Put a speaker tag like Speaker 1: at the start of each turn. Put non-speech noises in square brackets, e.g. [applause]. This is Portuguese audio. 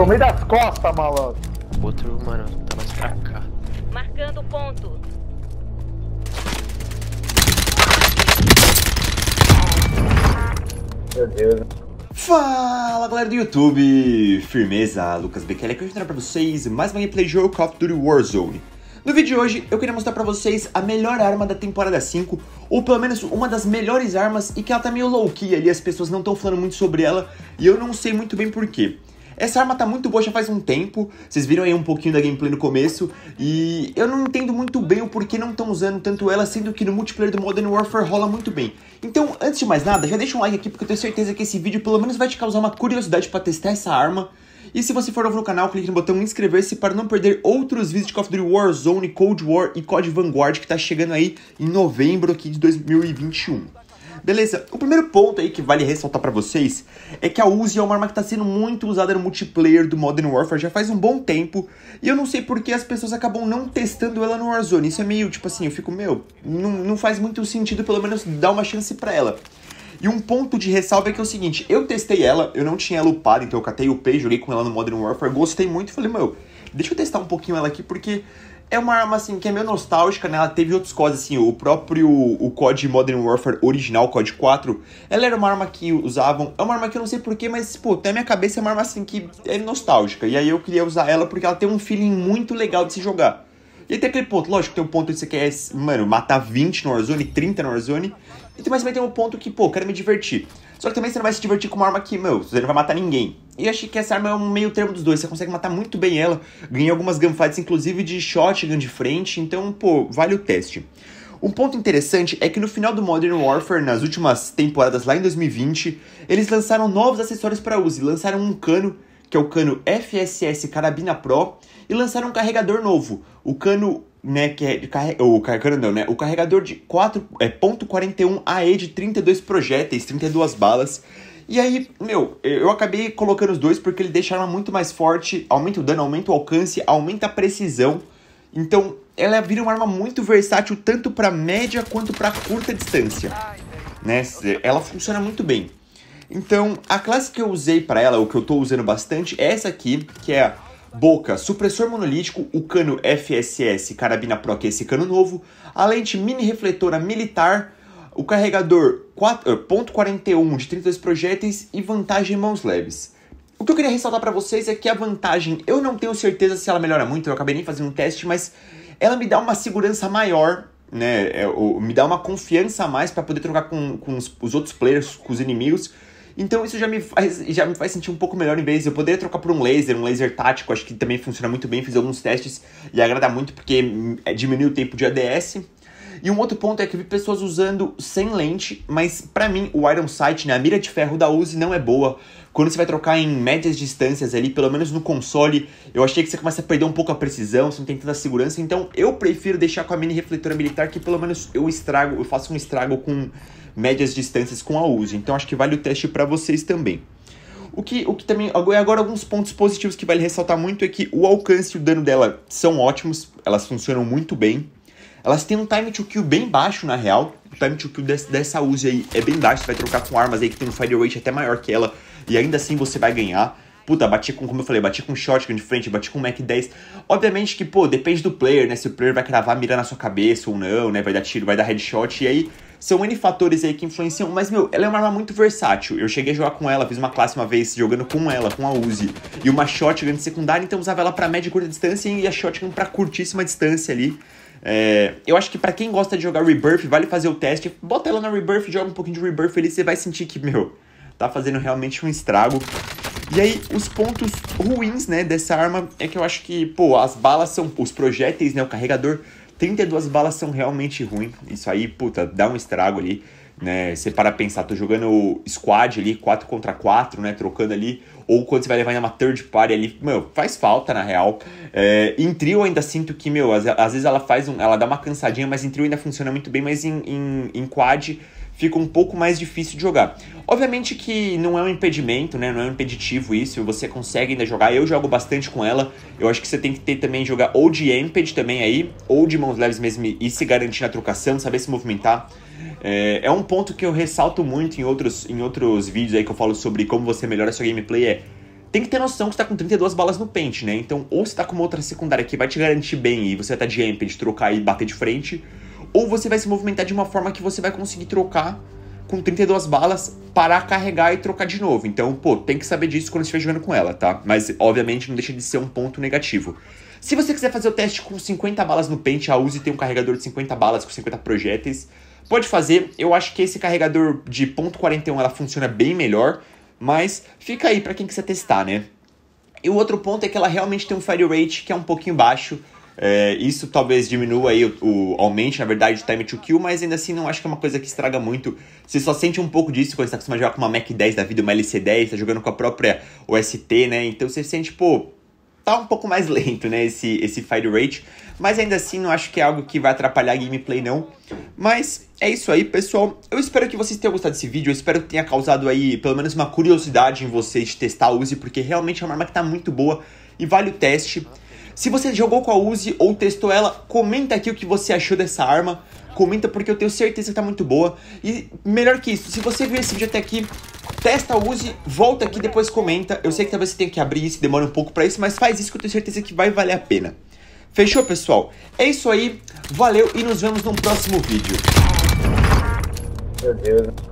Speaker 1: Tomei das costas, malandro. Outro, mano, tá mais pra cá. Marcando ponto. Meu Deus. Fala galera do YouTube, firmeza, Lucas Bekele aqui hoje para vocês mais uma gameplay de Call of Duty Warzone. No vídeo de hoje eu queria mostrar para vocês a melhor arma da temporada 5, ou pelo menos uma das melhores armas e que ela tá meio low-key ali, as pessoas não estão falando muito sobre ela e eu não sei muito bem porquê. Essa arma tá muito boa já faz um tempo, vocês viram aí um pouquinho da gameplay no começo, e eu não entendo muito bem o porquê não estão usando tanto ela, sendo que no multiplayer do Modern Warfare rola muito bem. Então, antes de mais nada, já deixa um like aqui, porque eu tenho certeza que esse vídeo pelo menos vai te causar uma curiosidade para testar essa arma, e se você for novo no canal, clique no botão inscrever-se para não perder outros vídeos de Call of Duty Warzone, Cold War e COD Vanguard que está chegando aí em novembro aqui de 2021. Beleza, o primeiro ponto aí que vale ressaltar para vocês é que a Uzi é uma arma que tá sendo muito usada no multiplayer do Modern Warfare já faz um bom tempo, e eu não sei por que as pessoas acabam não testando ela no Warzone. Isso é meio, tipo assim, eu fico, meu, não, não faz muito sentido pelo menos dar uma chance para ela. E um ponto de ressalva é que é o seguinte, eu testei ela, eu não tinha ela upada, então eu catei o P, joguei com ela no Modern Warfare, gostei muito e falei, meu, deixa eu testar um pouquinho ela aqui, porque é uma arma, assim, que é meio nostálgica, né? Ela teve outros CODs, assim, o próprio o COD Modern Warfare original, COD 4, ela era uma arma que usavam, é uma arma que eu não sei porquê, mas, pô, tipo, até minha cabeça é uma arma, assim, que é nostálgica, e aí eu queria usar ela porque ela tem um feeling muito legal de se jogar. E tem aquele ponto, lógico, tem um ponto que você quer, mano, matar 20 no Warzone, 30 no Warzone, e mas também tem um ponto que, pô, quero me divertir. Só que também você não vai se divertir com uma arma que, meu, você não vai matar ninguém. E eu achei que essa arma é um meio termo dos dois. Você consegue matar muito bem ela. Ganhei algumas gunfights, inclusive de shotgun de frente. Então, pô, vale o teste. Um ponto interessante é que no final do Modern Warfare, nas últimas temporadas lá em 2020, eles lançaram novos acessórios para uso. Lançaram um cano, que é o cano FSS Carabina Pro, e lançaram um carregador novo, o cano né, que é de carre... o carregando não, né? O carregador de 4 é ponto .41 AE de 32 projéteis, 32 balas. E aí, meu, eu acabei colocando os dois porque ele deixa a arma muito mais forte, aumenta o dano, aumenta o alcance, aumenta a precisão. Então, ela vira uma arma muito versátil tanto para média quanto para curta distância. Né? Ela funciona muito bem. Então, a classe que eu usei para ela, o que eu estou usando bastante, é essa aqui, que é a boca, supressor monolítico, o cano FSS carabina Pro, que é esse cano novo, a lente mini refletora militar, o carregador .41 eh, de 32 projéteis e vantagem mãos leves. O que eu queria ressaltar para vocês é que a vantagem, eu não tenho certeza se ela melhora muito, eu acabei nem fazendo um teste, mas ela me dá uma segurança maior, né? É, me dá uma confiança a mais para poder trocar com, com os, os outros players, com os inimigos então isso já me faz já me faz sentir um pouco melhor em vez de eu poder trocar por um laser, um laser tático, acho que também funciona muito bem, fiz alguns testes e agrada muito porque hum, é, diminui o tempo de ADS e um outro ponto é que eu vi pessoas usando sem lente, mas para mim o Iron Sight, né, a mira de ferro da Uzi não é boa. Quando você vai trocar em médias distâncias ali, pelo menos no console, eu achei que você começa a perder um pouco a precisão, você não tem tanta segurança. Então eu prefiro deixar com a mini refletora militar, que pelo menos eu estrago, eu faço um estrago com médias distâncias com a Uzi. Então acho que vale o teste para vocês também. O que, o que também. Agora, alguns pontos positivos que vale ressaltar muito é que o alcance e o dano dela são ótimos, elas funcionam muito bem. Elas têm um time to kill bem baixo, na real. O time to kill dessa, dessa Uzi aí é bem baixo. Você vai trocar com armas aí que tem um fire rate até maior que ela. E ainda assim você vai ganhar. Puta, bati com, como eu falei, bati com shotgun de frente, bati com Mac 10. Obviamente que, pô, depende do player, né? Se o player vai cravar mira na sua cabeça ou não, né? Vai dar tiro, vai dar headshot. E aí, são N fatores aí que influenciam. Mas, meu, ela é uma arma muito versátil. Eu cheguei a jogar com ela, fiz uma classe uma vez jogando com ela, com a Uzi. E uma shotgun de secundária, então usava ela pra média e curta distância e a shotgun pra curtíssima distância ali. É, eu acho que para quem gosta de jogar Rebirth, vale fazer o teste. Bota ela na Rebirth, joga um pouquinho de Rebirth ali, você vai sentir que, meu, tá fazendo realmente um estrago. E aí, os pontos ruins, né, dessa arma é que eu acho que, pô, as balas são. Os projéteis, né, o carregador 32 balas são realmente ruim. Isso aí, puta, dá um estrago ali. Né, você para pensar, tô jogando squad ali, 4 contra 4, né? Trocando ali. Ou quando você vai levar uma third party ali, meu, faz falta na real. É, em trio ainda sinto que, meu, às, às vezes ela faz um. Ela dá uma cansadinha, mas em trio ainda funciona muito bem, mas em, em, em quad fica um pouco mais difícil de jogar. Obviamente que não é um impedimento, né? Não é um impeditivo isso, você consegue ainda jogar. Eu jogo bastante com ela. Eu acho que você tem que ter também jogar ou de Emped também aí, ou de mãos leves mesmo e se garantir na trocação, saber se movimentar. É, é um ponto que eu ressalto muito em outros, em outros vídeos aí que eu falo sobre como você melhora sua gameplay é tem que ter noção que você tá com 32 balas no pente, né? Então, ou você tá com uma outra secundária que vai te garantir bem e você tá de Amped, trocar e bater de frente, ou você vai se movimentar de uma forma que você vai conseguir trocar com 32 balas, parar, carregar e trocar de novo. Então, pô, tem que saber disso quando estiver jogando com ela, tá? Mas, obviamente, não deixa de ser um ponto negativo. Se você quiser fazer o teste com 50 balas no pente, a Uzi tem um carregador de 50 balas com 50 projéteis. Pode fazer, eu acho que esse carregador de ponto .41 ela funciona bem melhor, mas fica aí para quem quiser testar, né? E o outro ponto é que ela realmente tem um fire rate que é um pouquinho baixo, é, isso talvez diminua aí, o, o, aumente, na verdade, o time to kill, mas ainda assim não acho que é uma coisa que estraga muito. Você só sente um pouco disso quando você tá acostumado a jogar com uma Mac 10 da vida, uma LC10, tá jogando com a própria OST, né? Então você sente, pô, tá um pouco mais [laughs] lento, né, esse, esse fire rate. Mas ainda assim, não acho que é algo que vai atrapalhar a gameplay, não. Mas é isso aí, pessoal. Eu espero que vocês tenham gostado desse vídeo. Eu espero que tenha causado aí, pelo menos, uma curiosidade em vocês de testar a Uzi, porque realmente é uma arma que tá muito boa e vale o teste. Se você jogou com a Uzi ou testou ela, comenta aqui o que você achou dessa arma. Comenta porque eu tenho certeza que tá muito boa. E melhor que isso, se você viu esse vídeo até aqui, testa, a Uzi, volta aqui depois comenta. Eu sei que talvez você tenha que abrir isso, demora um pouco para isso, mas faz isso que eu tenho certeza que vai valer a pena. Fechou, pessoal? É isso aí. Valeu e nos vemos no próximo vídeo. Meu Deus.